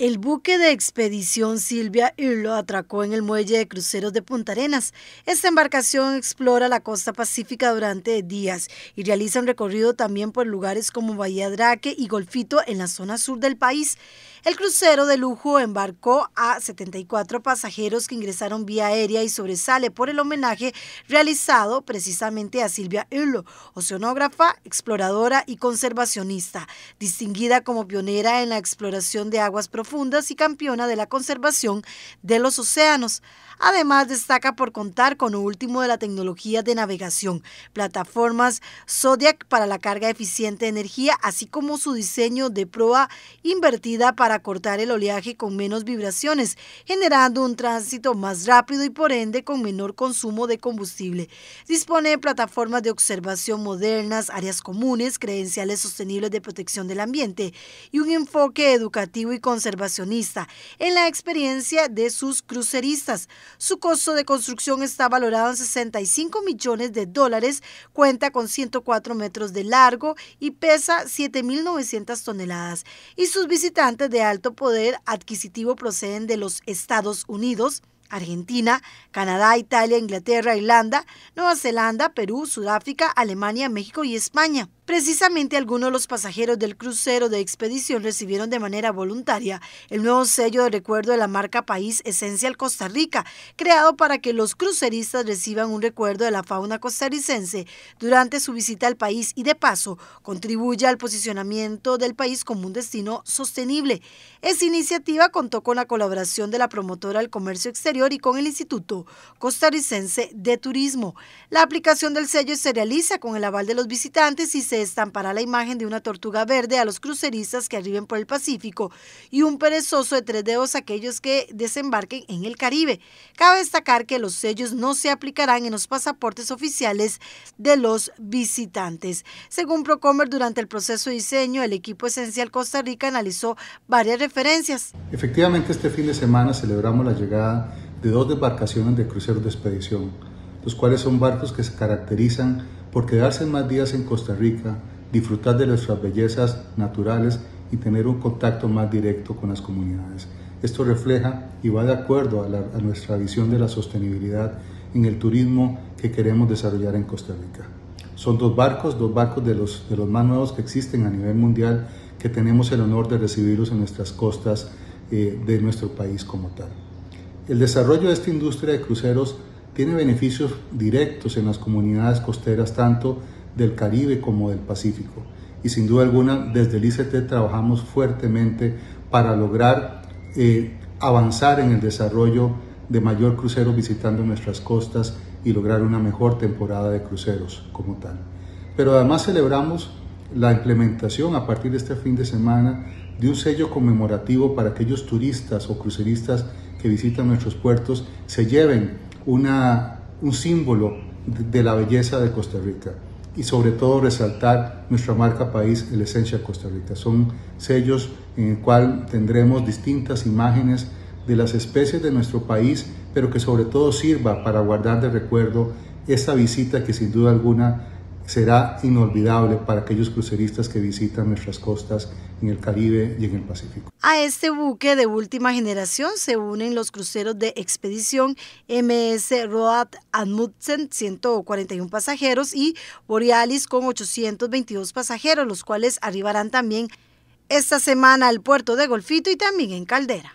El buque de expedición Silvia Irlo atracó en el muelle de cruceros de Punta Arenas. Esta embarcación explora la costa pacífica durante días y realiza un recorrido también por lugares como Bahía Draque y Golfito en la zona sur del país. El crucero de lujo embarcó a 74 pasajeros que ingresaron vía aérea y sobresale por el homenaje realizado precisamente a Silvia Earle, oceanógrafa, exploradora y conservacionista, distinguida como pionera en la exploración de aguas profundas y campeona de la conservación de los océanos. Además, destaca por contar con lo último de la tecnología de navegación, plataformas Zodiac para la carga eficiente de energía, así como su diseño de proa invertida para cortar el oleaje con menos vibraciones, generando un tránsito más rápido y por ende con menor consumo de combustible. Dispone de plataformas de observación modernas, áreas comunes, credenciales sostenibles de protección del ambiente y un enfoque educativo y conservacionista en la experiencia de sus cruceristas. Su costo de construcción está valorado en 65 millones de dólares, cuenta con 104 metros de largo y pesa 7.900 toneladas. Y sus visitantes de alto poder adquisitivo proceden de los Estados Unidos, Argentina, Canadá, Italia, Inglaterra, Irlanda, Nueva Zelanda, Perú, Sudáfrica, Alemania, México y España. Precisamente algunos de los pasajeros del crucero de expedición recibieron de manera voluntaria el nuevo sello de recuerdo de la marca País Esencial Costa Rica, creado para que los cruceristas reciban un recuerdo de la fauna costarricense durante su visita al país y de paso contribuya al posicionamiento del país como un destino sostenible. Esa iniciativa contó con la colaboración de la promotora del comercio exterior y con el Instituto Costarricense de Turismo. La aplicación del sello se realiza con el aval de los visitantes y se estampará la imagen de una tortuga verde a los cruceristas que arriben por el Pacífico y un perezoso de tres dedos a aquellos que desembarquen en el Caribe. Cabe destacar que los sellos no se aplicarán en los pasaportes oficiales de los visitantes. Según Procomer, durante el proceso de diseño, el equipo esencial Costa Rica analizó varias referencias. Efectivamente, este fin de semana celebramos la llegada de dos embarcaciones de cruceros de expedición, los cuales son barcos que se caracterizan por quedarse más días en Costa Rica, disfrutar de nuestras bellezas naturales y tener un contacto más directo con las comunidades. Esto refleja y va de acuerdo a, nuestra visión de la sostenibilidad en el turismo que queremos desarrollar en Costa Rica. Son dos barcos, dos barcos de los, más nuevos que existen a nivel mundial, que tenemos el honor de recibirlos en nuestras costas eh, de nuestro país como tal. El desarrollo de esta industria de cruceros tiene beneficios directos en las comunidades costeras tanto del Caribe como del Pacífico. Y sin duda alguna, desde el ICT trabajamos fuertemente para lograr eh, avanzar en el desarrollo de mayor crucero visitando nuestras costas y lograr una mejor temporada de cruceros como tal. Pero además celebramos la implementación a partir de este fin de semana de un sello conmemorativo para aquellos turistas o cruceristas que visitan nuestros puertos se lleven una, un símbolo de, la belleza de Costa Rica y sobre todo resaltar nuestra marca país, el Esencia Costa Rica. Son sellos en el cual tendremos distintas imágenes de las especies de nuestro país, pero que sobre todo sirva para guardar de recuerdo esta visita que sin duda alguna será inolvidable para aquellos cruceristas que visitan nuestras costas en el Caribe y en el Pacífico. A este buque de última generación se unen los cruceros de expedición MS Road Amundsen, 141 pasajeros, y Borealis con 822 pasajeros, los cuales arribarán también esta semana al puerto de Golfito y también en Caldera.